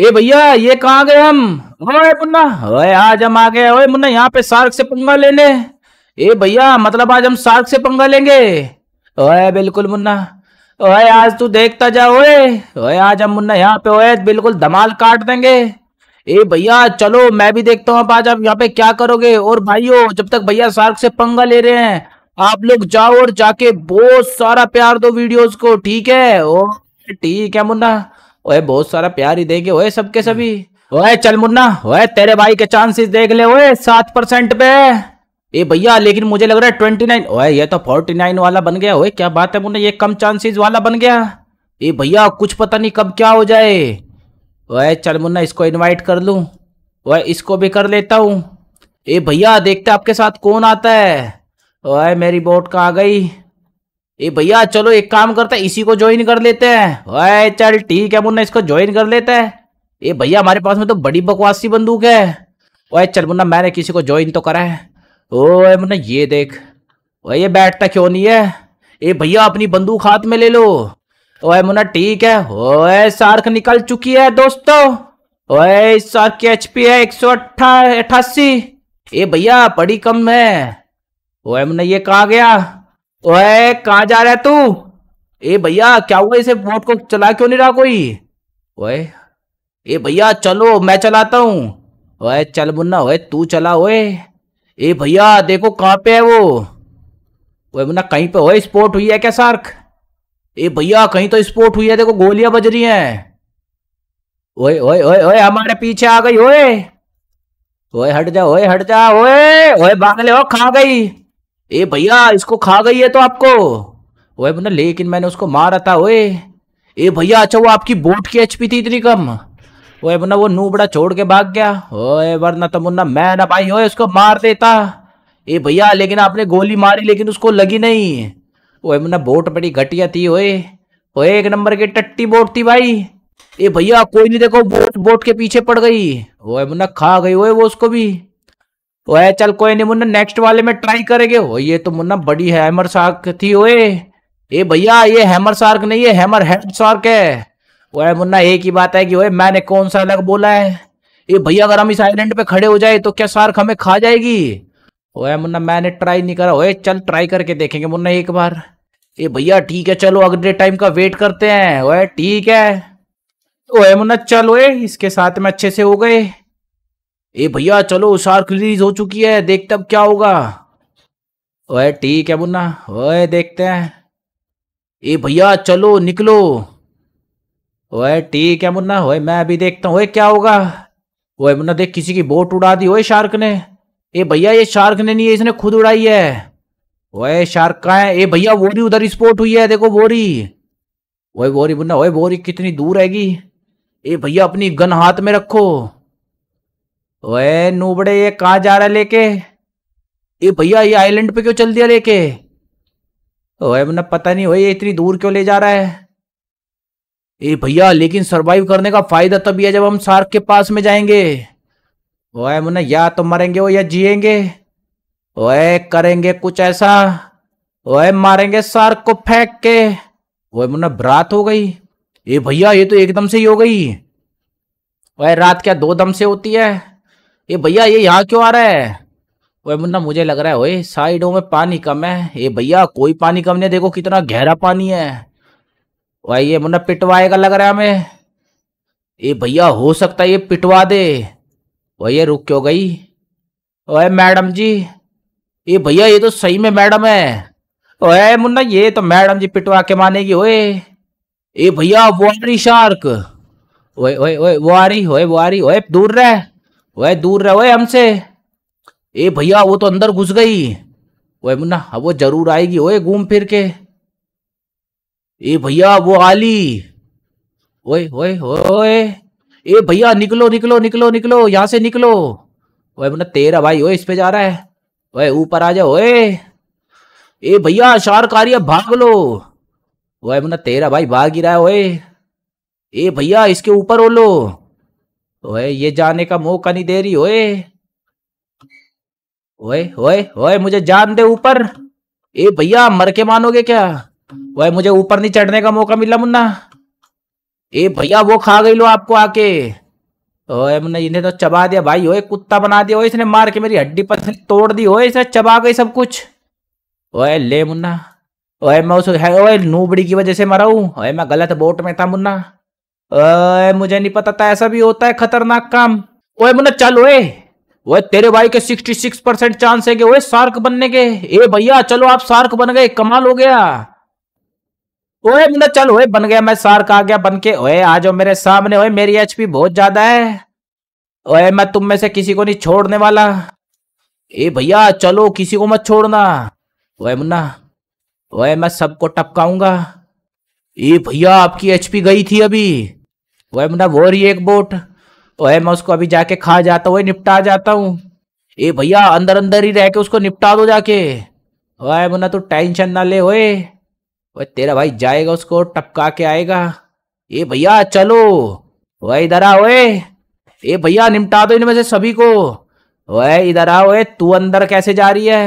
ए भैया ये कहाँ गए हम ओए मुन्ना ओए आज हम आ गए ओए मुन्ना यहाँ पे सार्क से पंगा लेने ए भैया मतलब आज हम सार्क से पंगा लेंगे ओए बिल्कुल मुन्ना ओए आज तू देखता जा ओए ओए आज हम मुन्ना यहाँ पे ओए बिल्कुल धमाल काट देंगे ए भैया चलो मैं भी देखता हूँ आप आज आप यहाँ पे क्या करोगे और भाइयों जब तक भैया सार्क से पंगा ले रहे हैं आप लोग जाओ और जाके बहुत सारा प्यार दो वीडियोज को ठीक है ओ ठीक है मुन्ना ओए बहुत सारा प्यार ही देंगे ओए सबके सभी हम्म। ओए चल मुन्ना ओए तेरे भाई के चांसेस देख ले ओए सात परसेंट पे ए भैया लेकिन मुझे लग रहा है ट्वेंटी नाइन ओए ये तो फोर्टी नाइन वाला बन गया ओए क्या बात है मुन्ना ये कम चांसेस वाला बन गया ए भैया कुछ पता नहीं कब क्या हो जाए ओए चल मुन्ना इसको इन्वाइट कर लूँ ओए इसको भी कर लेता हूँ ए भैया देखते आपके साथ कौन आता है ओए मेरी बोट कहाँ गई ए भैया चलो एक काम करते हैं इसी को ज्वाइन कर लेते हैं ओए चल ठीक है मुन्ना इसको ज्वाइन कर लेते हैं ए भैया हमारे पास में तो बड़ी बकवासी बंदूक है ओए चल मुन्ना मैंने किसी को ज्वाइन तो करा है ओए मुन्ना ये देख वही ये बैठता क्यों नहीं है ए भैया अपनी बंदूक हाथ में ले लो ओए मुन्ना ठीक है ओए सार्क निकल चुकी है दोस्तों ओए सार्क की पी है एक सौ अट्ठा अठासी ए भैया बड़ी कम है ओए मुन्ना ये कहा गया ओए कहा जा रहा है तू ए भैया क्या हुआ इसे बोट को चला क्यों नहीं रहा कोई ओए ए भैया चलो मैं चलाता हूँ ओए चल मुन्ना ओए तू चला ओए ए भैया देखो कहाँ पे है वो ओए मुन्ना कहीं पे ओए स्पोर्ट हुई है क्या सार्क ए भैया कहीं तो स्पोर्ट हुई है देखो गोलियां बज रही हैं ओए ओए ओए ओए हमारे पीछे आ गई ओए ओए हट जा ओए हट जा ओए ओए बांगले ओ खा गई ए भैया इसको खा गई है तो आपको वह बोला लेकिन मैंने उसको मारा था ओए ए भैया अच्छा वो आपकी बोट की एचपी थी इतनी कम वो बोला वो नूबड़ा छोड़ के भाग गया ओए वरना तो मुन्ना मैं ना भाई ओए उसको मार देता ए भैया लेकिन आपने गोली मारी लेकिन उसको लगी नहीं वो मुन्ना बोट बड़ी घटिया थी ओए ओए एक नंबर की टट्टी बोट थी भाई ए भैया कोई नहीं देखो बोट बोट के पीछे पड़ गई वो मुन्ना खा गई ओए वो उसको भी ओए चल कोई नहीं मुन्ना नेक्स्ट वाले में ट्राई करेंगे ओ ये तो मुन्ना बड़ी हैमर शार्क थी ओए ए भैया ये हैमर शार्क नहीं है हैमर हेड शार्क है ओए मुन्ना एक ही बात है कि ओए मैंने कौन सा अलग बोला है ये भैया अगर हम इस आइलैंड पे खड़े हो जाए तो क्या शार्क हमें खा जाएगी ओए मुन्ना मैंने ट्राई नहीं करा ओए चल ट्राई करके देखेंगे मुन्ना एक बार ए भैया ठीक है चलो अगले टाइम का वेट करते हैं ओए ठीक है ओए मुन्ना चल ओए इसके साथ में अच्छे से हो गए ए भैया चलो शार्क रिलीज हो चुकी है देखते अब क्या होगा ओए ठीक है मुन्ना ओए देखते हैं ए भैया चलो निकलो ओए ठीक है मुन्ना ओए मैं अभी देखता हूँ ओए क्या होगा ओए मुन्ना देख किसी की बोट उड़ा दी ओए शार्क ने ए भैया ये शार्क ने नहीं है इसने खुद उड़ाई है ओए शार्क कहाँ है ए भैया बोरी उधर स्पोर्ट हुई है देखो बोरी ओए बोरी मुन्ना ओए बोरी कितनी दूर रहेगी ए भैया अपनी गन हाथ में रखो ओए नूबड़े ये कहा जा रहा लेके ये भैया ये आइलैंड पे क्यों चल दिया लेके ओए मैंने पता नहीं वही ये इतनी दूर क्यों ले जा रहा है ए भैया लेकिन सरवाइव करने का फायदा तभी है जब हम सार्क के पास में जाएंगे ओए मुन्ना या तो मरेंगे वो या जिएंगे ओए करेंगे कुछ ऐसा ओए मारेंगे सार्क को फेंक के ओए मुन्ना रात हो गई ए भैया ये तो एकदम से ही हो गई ओए रात क्या दो दम से होती है ये भैया ये यहाँ क्यों आ रहा है वो मुन्ना मुझे लग रहा है ओए साइडों में पानी कम है ये भैया कोई पानी कम नहीं देखो कितना गहरा पानी है भाई ये मुन्ना पिटवाएगा लग रहा है हमें ये भैया हो सकता है ये पिटवा दे भैया ये रुक क्यों गई ओए मैडम जी ये भैया ये तो सही में मैडम है ओए मुन्ना ये तो मैडम जी पिटवा के मानेगी ओए ये भैया वो आ रही शार्क ओए ओए ओए वो आ रही ओए वो आ रही ओए दूर रह वह दूर रहो हमसे ए भैया वो तो अंदर घुस गई वह मुन्ना वो जरूर आएगी ओए घूम फिर के ए भैया वो आली ओए ओए ओए ए भैया निकलो निकलो निकलो निकलो यहां से निकलो वह मुन्ना तेरा भाई ओए इस पे जा रहा है वह ऊपर आ जाओ ओए ए भैया कार्य भाग लो वह मुन्ना तेरा भाई भाग ही रहा है ओए ए भैया इसके ऊपर ओ लो ओए ये जाने का मौका नहीं दे रही ओए ओए ओए ओए मुझे जान दे ऊपर ए भैया मर के मानोगे क्या ओए मुझे ऊपर नहीं चढ़ने का मौका मिला मुन्ना ए भैया वो खा गई लो आपको आके ओए मुन्ना इन्हें तो चबा दिया भाई ओए कुत्ता बना दिया ओए इसने मार के मेरी हड्डी पसली तोड़ दी ओए इसने चबा गई सब कुछ ओए ले मुन्ना ओए मैं उस ओए नूबड़ी की वजह से मरा हूं ओए मैं गलत बोट में था मुन्ना ओए मुझे नहीं पता था ऐसा भी होता है खतरनाक काम ओए मुन्ना चल ओए ओए तेरे भाई के 66 परसेंट चांस है ओए बनने के ए भैया चलो आप शार्क बन गए कमाल हो गया ओए मुन्ना चल ओए बन गया मैं सार्क आ गया बन के ओए आ जाओ मेरे सामने ओए मेरी एचपी बहुत ज्यादा है ओए मैं तुम में से किसी को नहीं छोड़ने वाला ए भैया चलो किसी को मत छोड़ना ओए मुन्ना ओए मैं सबको टपकाऊंगा ए भैया आपकी एचपी गई थी अभी वह बंदा वो रही एक बोट वह मैं उसको अभी जाके खा जाता वही निपटा जाता हूँ ए भैया अंदर अंदर ही रह के उसको निपटा दो जाके वह मुन्ना तू टेंशन ना ले ओए वह तेरा भाई जाएगा उसको टपका के आएगा ए भैया चलो वह इधर आ ओए ए भैया निपटा दो इनमें से सभी को वह इधर आ ओए तू अंदर कैसे जा रही है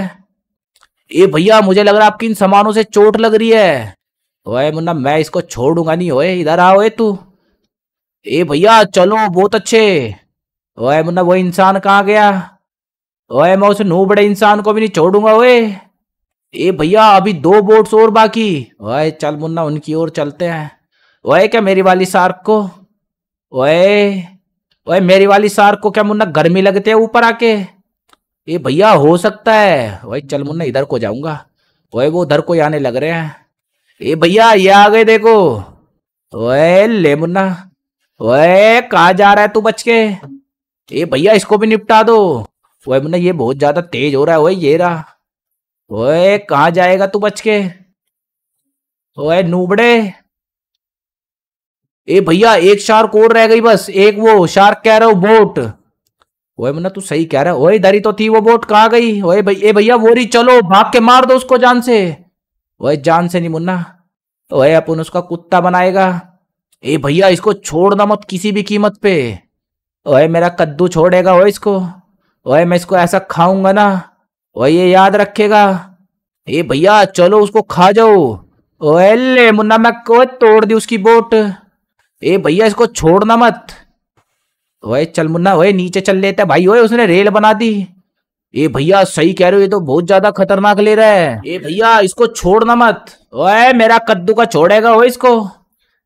ए भैया मुझे लग रहा आपकी इन सामानों से चोट लग रही है वह मुन्ना मैं इसको छोड़ूंगा नहीं ओए इधर आ ओए तू ए भैया चलो बहुत अच्छे ओए मुन्ना वो इंसान कहाँ गया ओए मैं उस नू बड़े इंसान को भी नहीं छोड़ूंगा ओए ए भैया अभी दो बोट्स और बाकी ओए चल मुन्ना उनकी ओर चलते हैं ओए क्या मेरी वाली सार्क को ओए ओए मेरी वाली सार्क को क्या मुन्ना गर्मी लगते है ऊपर आके ए भैया हो सकता है ओए चल मुन्ना इधर को जाऊंगा ओए वो उधर को आने लग रहे हैं ए भैया ये आ गए देखो ओए ले मुन्ना ओए कहा जा रहा है तू बच के ए भैया इसको भी निपटा दो वो मुन्ना ये बहुत ज्यादा तेज हो रहा है वो ये रहा ओए कहा जाएगा तू बच के ओए नूबड़े ए भैया एक शार्क और रह गई बस एक वो शार्क कह रहे हो बोट ओए मुन्ना तू सही कह रहा है ओए इधर तो थी वो बोट कहा गई ओए भाई ए भैया वो रही चलो भाग के मार दो उसको जान से ओए जान से नहीं मुन्ना ओए अपन उसका कुत्ता बनाएगा ए भैया इसको छोड़ना मत किसी भी कीमत पे ओए मेरा कद्दू छोड़ेगा वो इसको ओए मैं इसको ऐसा खाऊंगा ना ओए ये याद रखेगा ए भैया चलो उसको खा जाओ ओए ले मुन्ना मैं को तोड़ दी उसकी बोट ए भैया इसको छोड़ना मत ओए चल मुन्ना ओए नीचे चल लेते भाई ओए उसने रेल बना दी ए भैया सही कह रहे हो ये तो बहुत ज्यादा खतरनाक ले रहा है ए भैया इसको छोड़ना मत ओए मेरा कद्दू का छोड़ेगा वो इसको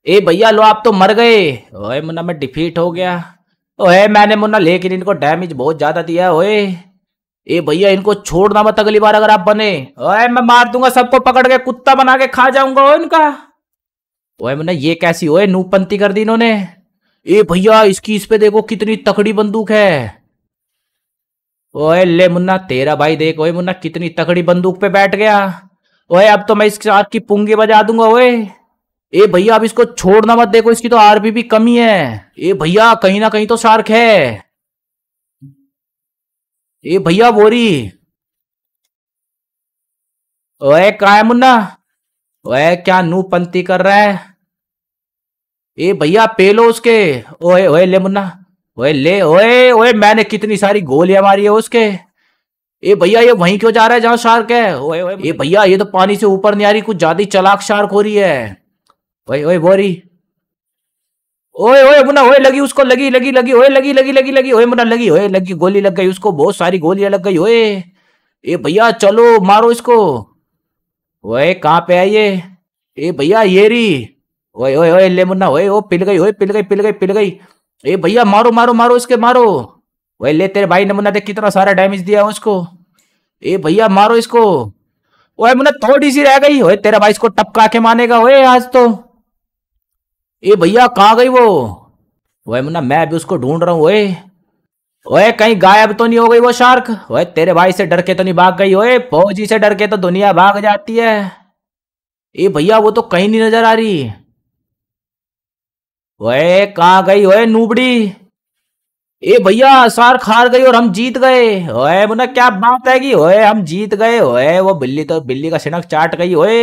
ए भैया लो आप तो मर गए ओए मुन्ना मैं डिफीट हो गया ओए मैंने मुन्ना लेकिन इनको डैमेज बहुत ज्यादा दिया ओए ए भैया इनको छोड़ना मत अगली बार अगर आप बने ओए मैं मार दूंगा सबको पकड़ के कुत्ता बना के खा जाऊंगा इनका ओए मुन्ना ये कैसी ओए नूपंती कर दी इन्होंने ए भैया इसकी इस पे देखो कितनी तकड़ी बंदूक है ओए ले मुन्ना तेरा भाई देख ओए मुन्ना कितनी तकड़ी बंदूक पे बैठ गया ओए अब तो मैं इसके साथ की पुंगी बजा दूंगा ओए ए भैया अब इसको छोड़ना मत देखो इसकी तो आरबीबी कमी है ए भैया कहीं ना कहीं तो शार्क है ए भैया बोरी ओए कहा है मुन्ना ओए क्या नूपंती कर रहा है ए भैया पे लो उसके ओए ओए ले मुन्ना ओए ले ओए ओए मैंने कितनी सारी गोलियां मारी है उसके ए भैया ये वहीं क्यों जा रहा है जहां शार्क है ओए ओए ए भैया ये तो पानी से ऊपर नहीं आ रही कुछ ज्यादा चलाक शार्क हो रही है वही ओए बोरी ओए ओए मुना ओए लगी उसको लगी लगी लगी ओए लगी लगी लगी लगी ओए मुन्ना लगी ओए लगी गोली लग गई उसको बहुत सारी गोलियां लग गई ओए ए भैया चलो मारो इसको ओए कहाँ पे आई ये ए भैया ये री ओए ओए ओए ले मुन्ना ओए ओ पिल गई ओए पिल गई पिल गई पिल गई ए भैया मारो मारो मारो इसके मारो ओए ले तेरे भाई ने मुन्ना देख कितना सारा डैमेज दिया उसको ए भैया मारो इसको ओए मुन्ना थोड़ी सी रह गई ओए तेरा भाई इसको टपका के मानेगा ओए आज तो ए भैया कहाँ गई वो वह मुन्ना मैं भी उसको ढूंढ रहा हूँ ओए ओए कहीं गायब तो नहीं हो गई वो शार्क ओए तेरे भाई से डर के तो नहीं भाग गई ओए फौजी से डर के तो दुनिया भाग जाती है ए भैया वो तो कहीं नहीं नजर आ रही ओए कहाँ गई ओए नूबड़ी ए भैया शार्क हार गई और हम जीत गए ओए मुन्ना क्या बात है कि ओए हम जीत गए ओए वो बिल्ली तो बिल्ली का सिनक चाट गई ओए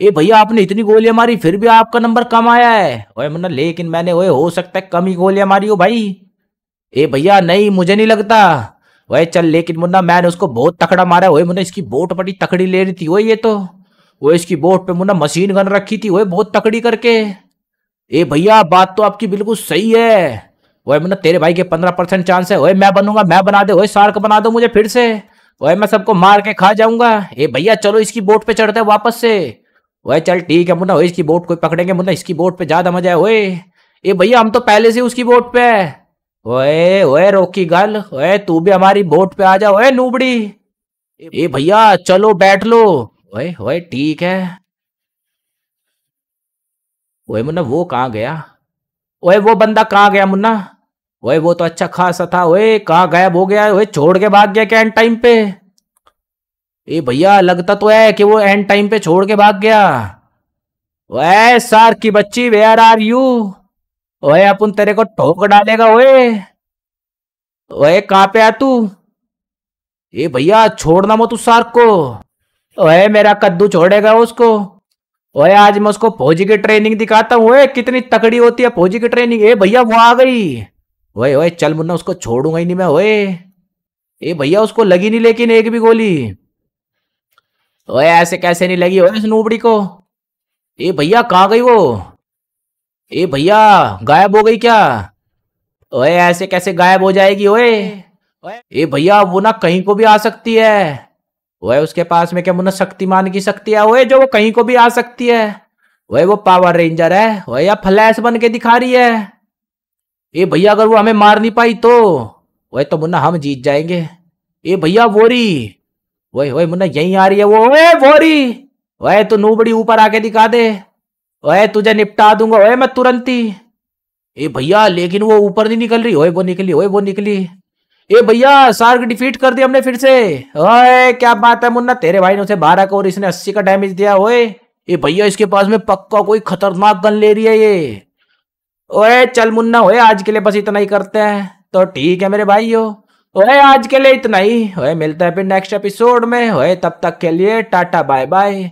ए भैया आपने इतनी गोलियां मारी फिर भी आपका नंबर कम आया है ओए मन्ना लेकिन मैंने ओए हो सकता है कम ही गोलियां मारी हो भाई ए भैया नहीं मुझे नहीं लगता ओए चल लेकिन मुन्ना मैंने उसको बहुत तकड़ा मारा वही मुन्ना इसकी बोट बड़ी तकड़ी ले रही थी ओए ये तो ओए इसकी बोट पे मुन्ना मशीन गन रखी थी ओए बहुत तकड़ी करके ए भैया बात तो आपकी बिल्कुल सही है ओए मुन्ना तेरे भाई के पंद्रह परसेंट चांस है ओए मैं बनूंगा मैं बना दे ओए सार्क बना दो मुझे फिर से वही मैं सबको मार के खा जाऊंगा ए भैया चलो इसकी बोट पे चढ़ते वापस से वह चल ठीक है मुन्ना इसकी बोट को पकड़ेंगे मुन्ना इसकी बोट पे ज्यादा मजा है ओए ये भैया हम तो पहले से उसकी बोट पे है ओए ओए रोकी गल ओए तू भी हमारी बोट पे आ जा ओए नूबड़ी ए भैया चलो बैठ लो ओए ओए ठीक है ओए मुन्ना वो कहाँ गया ओए वो बंदा कहाँ गया मुन्ना ओए वो तो अच्छा खासा था ओए कहाँ गायब हो गया ओए छोड़ के भाग गया क्या टाइम पे ए भैया लगता तो है कि वो एंड टाइम पे छोड़ के भाग गया ओए सार की बच्ची वेयर आर यू ओए अपन तेरे को ठोक डालेगा ओए ओए कहाँ पे आ तू ए भैया छोड़ना मत उस सार्क को ओए मेरा कद्दू छोड़ेगा उसको ओए आज मैं उसको फौजी की ट्रेनिंग दिखाता हूँ ओए कितनी तकड़ी होती है फौजी की ट्रेनिंग ए भैया वो आ गई ओए ओए चल मुन्ना उसको छोड़ूंगा ही नहीं मैं ओए ए भैया उसको लगी नहीं लेकिन एक भी गोली ओए ऐसे कैसे नहीं लगी ओए नूबड़ी को ए भैया कहाँ गई वो ए भैया गायब हो गई क्या ओए ऐसे कैसे गायब हो जाएगी ओए ए भैया वो ना कहीं को भी आ सकती है वह उसके पास में क्या मुन्ना शक्तिमान की शक्ति है ओए जो वो कहीं को भी आ सकती है वह वो पावर रेंजर है वह या फ्लैश बन के दिखा रही है ए भैया अगर वो हमें मार नहीं पाई तो वह तो मुन्ना हम जीत जाएंगे ए भैया वोरी वही वही मुन्ना यही आ रही है वो ओए बोरी वह तू नूबड़ी ऊपर आके दिखा दे वह तुझे निपटा दूंगा वह मैं तुरंत ही ए भैया लेकिन वो ऊपर नहीं निकल रही ओए वो निकली ओए वो निकली ए भैया सार्क डिफीट कर दिया हमने फिर से ओए क्या बात है मुन्ना तेरे भाई ने उसे बारह का और इसने अस्सी का डैमेज दिया ओए ए भैया इसके पास में पक्का कोई खतरनाक गन ले रही है ये ओए चल मुन्ना ओए आज के लिए बस इतना ही करते हैं तो ठीक है मेरे भाई ओए आज के लिए इतना ही ओए मिलते हैं फिर नेक्स्ट एपिसोड में ओए तब तक के लिए टाटा बाय बाय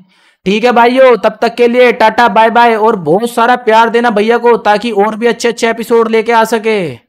ठीक है भाइयों तब तक के लिए टाटा बाय बाय और बहुत सारा प्यार देना भैया को ताकि और भी अच्छे अच्छे एपिसोड लेके आ सके